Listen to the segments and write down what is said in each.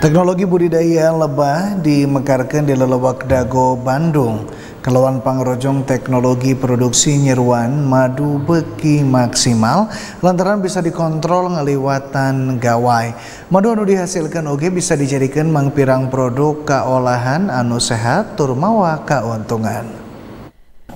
Teknologi budidaya lebah dimekarkan di Lelewak Dago, Bandung. Keluan pangrojong teknologi produksi nyeruan madu beki maksimal lantaran bisa dikontrol ngeliwatan gawai. Madu anu dihasilkan oge bisa dijadikan mangpirang produk keolahan anu sehat turmawa keuntungan.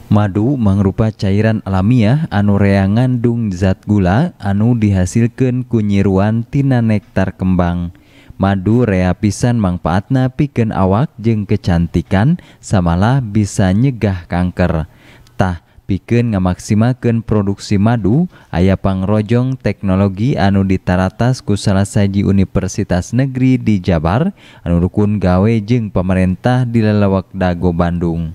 Madu mangrupa cairan alamiah anu reang ngandung zat gula anu dihasilkan kunyiruan tina nektar kembang madu rea pisan manfaatna pikeun awak jeng kecantikan samalah bisa nyegah kanker tah piken ngamaksimakan produksi madu ayah pangrojong teknologi anu ditaratas ku salah saji universitas negeri di Jabar anu rukun gawe jeng pemerintah di lelewak Dago Bandung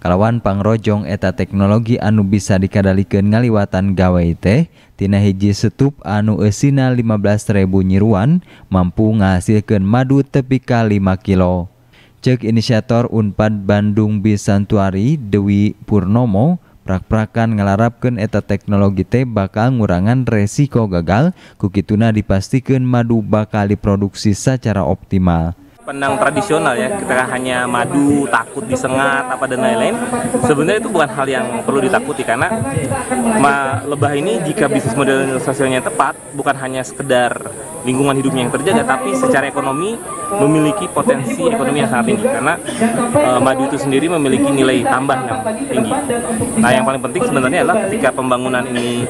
Kawanpangrojjong eta teknologi anu bisa dikali ke ngaliwatan gawai teh, Tina hijji setup anu esina Rp 15.000 nyiruan, mampu ngasilkan madu tepika 5 kilo. Cek inisiator UN4 Bandung B santuari Dewi Purnomo, prakprakkan nglarapkan eta teknologi te bakal ng murangan resiko gagal kuki tuna dipastikan madu bakal produksi secara optimal. Penang tradisional ya, kita kan hanya madu, takut disengat, apa dan lain-lain. Sebenarnya itu bukan hal yang perlu ditakuti karena ma lebah ini jika bisnis model sosialnya tepat, bukan hanya sekedar lingkungan hidupnya yang terjaga, tapi secara ekonomi memiliki potensi ekonomi yang sangat tinggi karena e, madu itu sendiri memiliki nilai tambah yang tinggi. Nah, yang paling penting sebenarnya adalah ketika pembangunan ini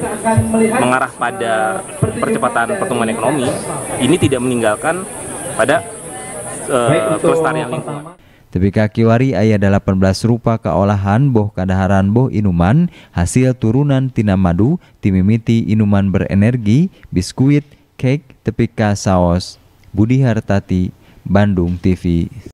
mengarah pada percepatan pertumbuhan ekonomi, ini tidak meninggalkan pada uh, pelestarian lingkungan. TBK Kiwari ayah 18 rupa keolahan boh kadaharan boh inuman hasil turunan tina madu, timimiti inuman berenergi, biskuit, cake, tepika saos. Budi Hartati, Bandung TV.